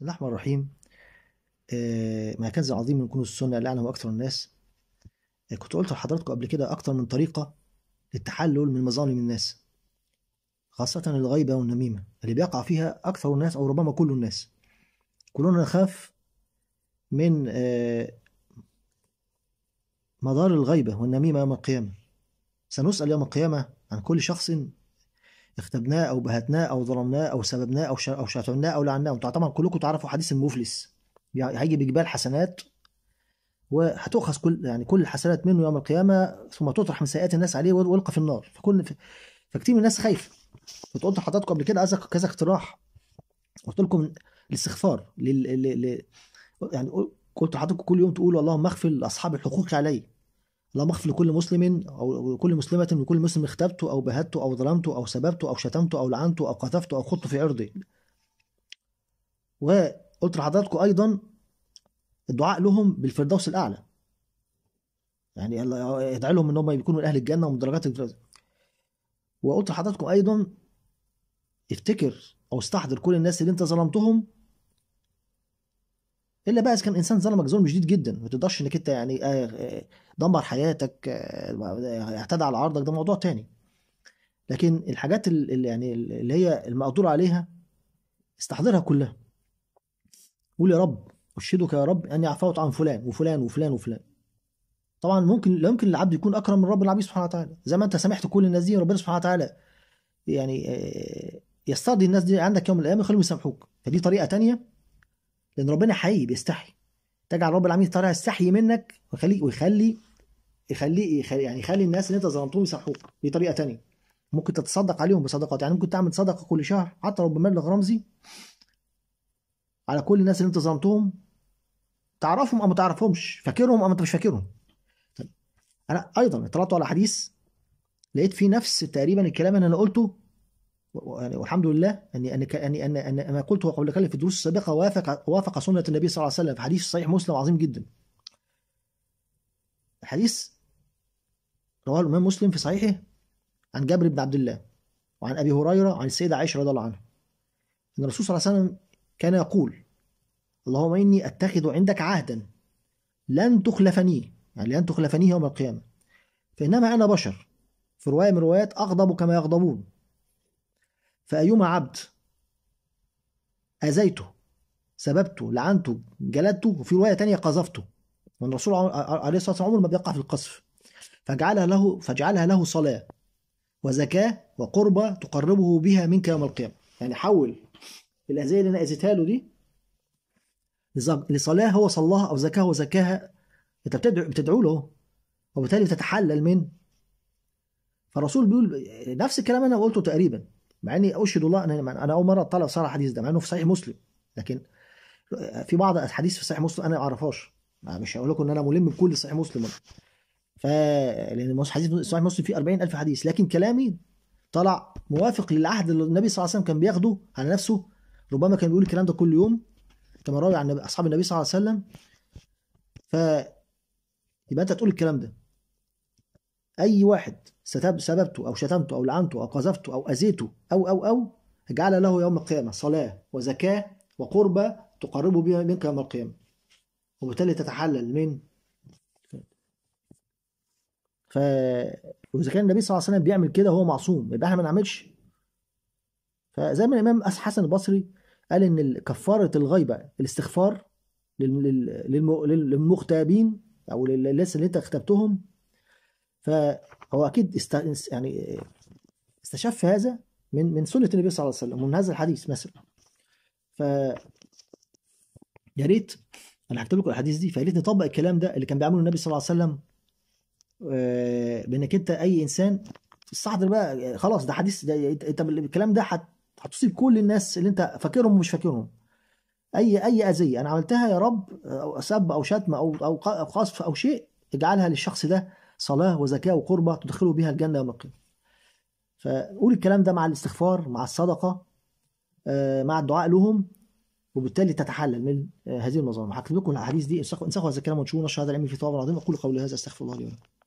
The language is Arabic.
بسم الله الرحمن الرحيم آه، ما كنز عظيم من كنوز السنة اللي أعلمه أكثر الناس آه، كنت قلت لحضراتكم قبل كده اكثر من طريقة للتحلل من مظالم الناس خاصة الغيبة والنميمة اللي بيقع فيها أكثر الناس أو ربما كل الناس كلنا نخاف من آه، مدار الغيبة والنميمة يوم القيامة سنسأل يوم القيامة عن كل شخص اغتبناه او بهتناه او ظلمناه او سببناه او او شتمناه او لعناه انتوا طبعا كلكم تعرفوا حديث المفلس يعني هيجي بجبال حسنات وهتؤخذ كل يعني كل الحسنات منه يوم القيامه ثم تطرح من سيئات الناس عليه ويلقى في النار فكل فكتير من الناس خايفه كنت قلت لحضراتكم قبل كده كذا اقتراح قلت لكم الاستغفار لل... لل... لل... يعني قلت لحضراتكم كل يوم تقولوا اللهم اغفر لاصحاب الحقوق علي اللهم اغفر لكل مسلم او كل مسلمه لكل مسلم اختبته او بهدته او ظلمته او سببته او شتمته او لعنته او قذفته او خطه في عرضي وقلت لحضراتكم ايضا الدعاء لهم بالفردوس الاعلى يعني ادعي لهم ان هم يكونوا من اهل الجنه ومن درجات الجنه. وقلت لحضراتكم ايضا افتكر او استحضر كل الناس اللي انت ظلمتهم الا بقى اذا كان انسان ظلمك ظلم شديد جدا ما تقدرش انك انت يعني آه، آه، دمر حياتك اعتدى آه، على عرضك ده موضوع تاني لكن الحاجات اللي يعني اللي هي المقدور عليها استحضرها كلها قول يا رب اشهدك يا رب اني عفوت عن فلان وفلان وفلان وفلان طبعا ممكن لا يمكن العبد يكون اكرم من رب العبيد سبحانه وتعالى زي ما انت سامحت كل الناس دي ربنا سبحانه وتعالى يعني يسترضي الناس دي عندك يوم من الايام ويخليهم يسامحوك فدي طريقه تانية لان ربنا حقيقي بيستحي تجعل رب العالمين طالع يستحي منك ويخلي ويخلي يخلي يعني يخلي الناس اللي انت ظلمتهم يسرحوك دي طريقه ثانيه ممكن تتصدق عليهم بصدقات يعني ممكن تعمل صدقه كل شهر حتى لو بمبلغ رمزي على كل الناس اللي انت ظلمتهم تعرفهم او ما تعرفهمش فاكرهم او انت مش فاكرهم طيب، انا ايضا اطلعت على حديث لقيت فيه نفس تقريبا الكلام اللي انا قلته يعني والحمد لله اني ان ان ان ما قلته قبل قليل في الدروس السابقه وافق وافق سنه النبي صلى الله عليه وسلم في حديث صحيح مسلم عظيم جدا. حديث رواه الامام مسلم في صحيحه عن جابر بن عبد الله وعن ابي هريره عن السيده عائشه رضي الله عنها ان الرسول صلى الله عليه وسلم كان يقول اللهم اني اتخذ عندك عهدا لن تخلفني يعني لن تخلفني يوم القيامه فانما انا بشر في روايه من روايات اغضب كما يغضبون فأيما عبد أذيته سببته لعنته جلدته وفي رواية تانية قذفته وأن الرسول عليه الصلاة والسلام عمره ما بيقع في القذف فاجعلها له فاجعلها له صلاة وزكاة وقربة تقربه بها منك يوم القيامة يعني حول الأذية اللي أنا أذيتها له دي لصلاة هو صلاها أو زكاة هو زكاها أنت بتدعو بتدعو له وبالتالي بتتحلل من فالرسول بيقول نفس الكلام أنا قلته تقريبا مع اني اشهد الله انا انا اول مره اطلع صار الحديث ده مع انه في صحيح مسلم لكن في بعض الاحاديث في صحيح مسلم انا ما اعرفهاش مش هقول لكم ان انا ملم بكل صحيح مسلم ف لان حديث صحيح مسلم فيه 40000 حديث لكن كلامي طلع موافق للعهد اللي النبي صلى الله عليه وسلم كان بياخده على نفسه ربما كان بيقول الكلام ده كل يوم كما راوي عن اصحاب النبي صلى الله عليه وسلم ف يبقى انت تقول الكلام ده اي واحد سببته أو شتمته أو لعنته أو قذفته أو أذيته أو أو أو اجعل له يوم القيامة صلاة وزكاة وقربة تقربه بها منك يوم القيامة وبالتالي تتحلل من ف واذا كان النبي صلى الله عليه وسلم بيعمل كده هو معصوم يبقى احنا ما نعملش فزي ما الامام حسن البصري قال ان كفاره الغيبه الاستغفار للمغتابين او للناس اللي انت اغتبتهم فهو اكيد است... يعني استشف هذا من من سنه النبي صلى الله عليه وسلم ومن هذا الحديث مثلا ف يا ريت انا هكتب لكم الاحاديث دي فيا ريت نطبق الكلام ده اللي كان بيعمله النبي صلى الله عليه وسلم آه، بانك انت اي انسان استحضر بقى خلاص ده حديث ده انت الكلام ده هتصيب كل الناس اللي انت فاكرهم ومش فاكرهم اي اي اذيه انا عملتها يا رب او سب او شتم او او قذف او شيء اجعلها للشخص ده صلاة وزكاة وقربة تدخله بها الجنة يوم القيامة فقول الكلام ده مع الاستغفار مع الصدقة آه، مع الدعاء لهم وبالتالي تتحلل من آه، هذه المظالم هكتب لكم الاحاديث دي انسخوا هذا الكلام وانشروا نشر هذا العلم في ثواب العظيم اقول قولي هذا استغفر الله لي ولكم